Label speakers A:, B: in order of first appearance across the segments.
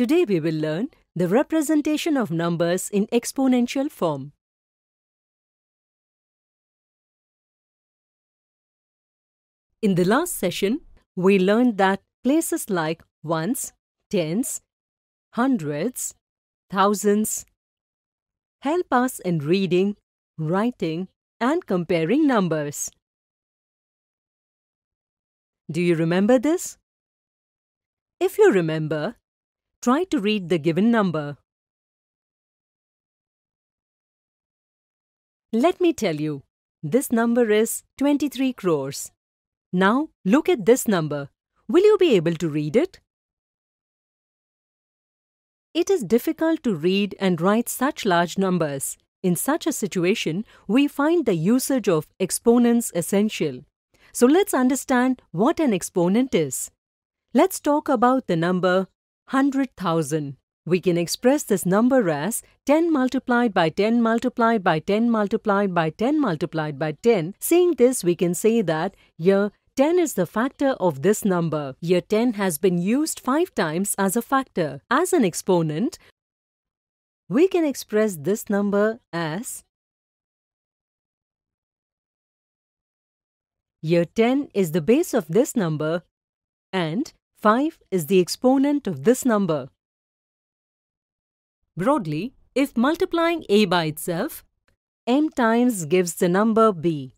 A: Today we will learn the representation of numbers in exponential form. In the last session, we learned that places like ones, tens, hundreds, thousands help us in reading, writing and comparing numbers. Do you remember this? If you remember, Try to read the given number. Let me tell you, this number is 23 crores. Now look at this number. Will you be able to read it? It is difficult to read and write such large numbers. In such a situation, we find the usage of exponents essential. So let's understand what an exponent is. Let's talk about the number 100,000. We can express this number as 10 multiplied by 10 multiplied by 10 multiplied by 10 multiplied by 10. Seeing this, we can say that here 10 is the factor of this number. Here 10 has been used 5 times as a factor. As an exponent, we can express this number as Year 10 is the base of this number and 5 is the exponent of this number. Broadly, if multiplying a by itself, m times gives the number b.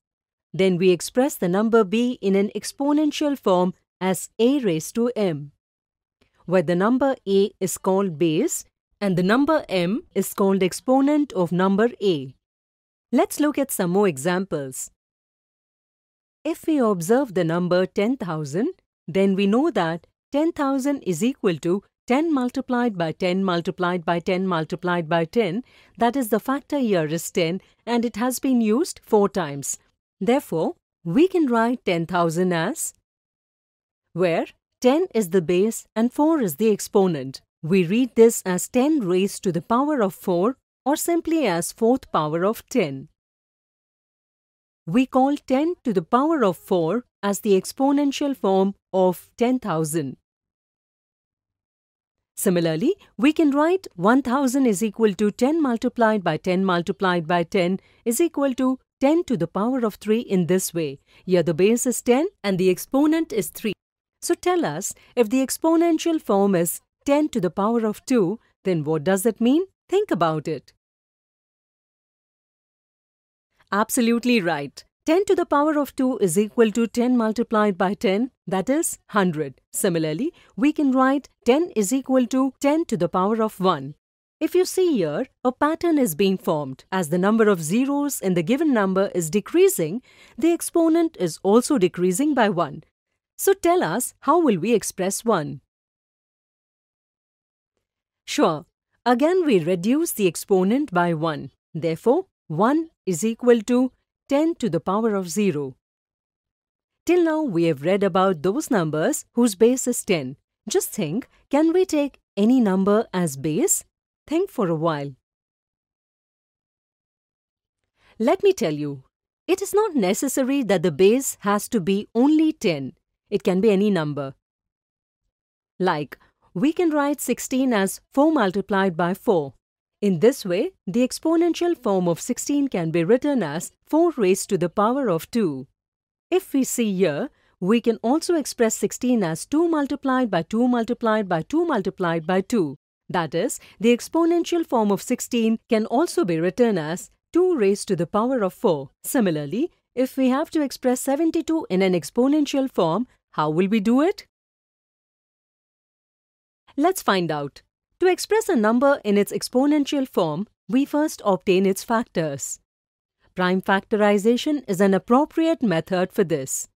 A: Then we express the number b in an exponential form as a raised to m, where the number a is called base and the number m is called exponent of number a. Let's look at some more examples. If we observe the number 10,000, then we know that 10,000 is equal to 10 multiplied by 10 multiplied by 10 multiplied by 10. That is the factor here is 10 and it has been used 4 times. Therefore, we can write 10,000 as where 10 is the base and 4 is the exponent. We read this as 10 raised to the power of 4 or simply as fourth power of 10. We call 10 to the power of 4 as the exponential form of 10,000. Similarly, we can write 1000 is equal to 10 multiplied by 10 multiplied by 10 is equal to 10 to the power of 3 in this way. Here the base is 10 and the exponent is 3. So tell us, if the exponential form is 10 to the power of 2, then what does that mean? Think about it. Absolutely right. 10 to the power of 2 is equal to 10 multiplied by 10, that is 100. Similarly, we can write 10 is equal to 10 to the power of 1. If you see here, a pattern is being formed. As the number of zeros in the given number is decreasing, the exponent is also decreasing by 1. So tell us, how will we express 1? Sure, again we reduce the exponent by 1. Therefore, 1 is equal to 10 to the power of 0. Till now, we have read about those numbers whose base is 10. Just think, can we take any number as base? Think for a while. Let me tell you, it is not necessary that the base has to be only 10. It can be any number. Like, we can write 16 as 4 multiplied by 4. In this way, the exponential form of 16 can be written as 4 raised to the power of 2. If we see here, we can also express 16 as 2 multiplied by 2 multiplied by 2 multiplied by 2. That is, the exponential form of 16 can also be written as 2 raised to the power of 4. Similarly, if we have to express 72 in an exponential form, how will we do it? Let's find out. To express a number in its exponential form, we first obtain its factors. Prime factorization is an appropriate method for this.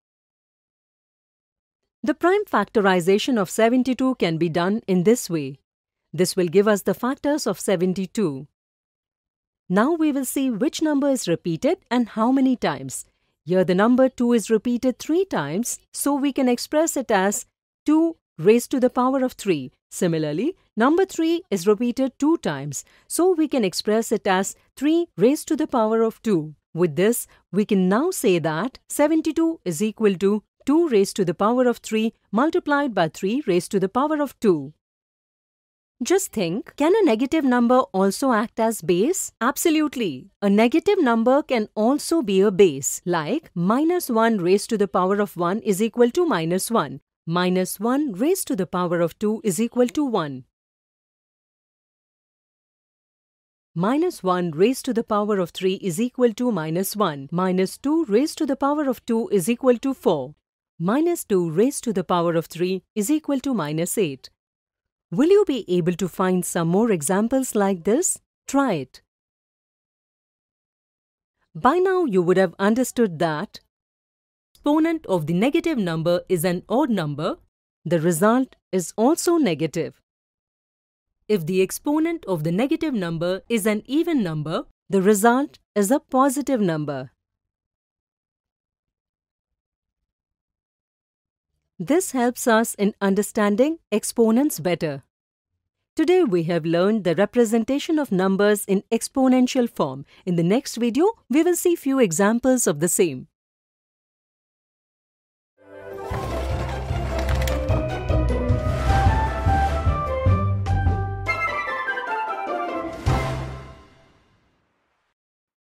A: The prime factorization of 72 can be done in this way. This will give us the factors of 72. Now we will see which number is repeated and how many times. Here the number 2 is repeated 3 times, so we can express it as 2 raised to the power of 3. Similarly, number 3 is repeated 2 times, so we can express it as 3 raised to the power of 2. With this, we can now say that 72 is equal to 2 raised to the power of 3 multiplied by 3 raised to the power of 2. Just think, can a negative number also act as base? Absolutely. A negative number can also be a base, like minus 1 raised to the power of 1 is equal to minus 1 minus 1 raised to the power of 2 is equal to 1. Minus 1 raised to the power of 3 is equal to minus 1. Minus 2 raised to the power of 2 is equal to 4. Minus 2 raised to the power of 3 is equal to minus 8. Will you be able to find some more examples like this? Try it. By now you would have understood that exponent of the negative number is an odd number, the result is also negative. If the exponent of the negative number is an even number, the result is a positive number. This helps us in understanding exponents better. Today we have learned the representation of numbers in exponential form. In the next video, we will see few examples of the same.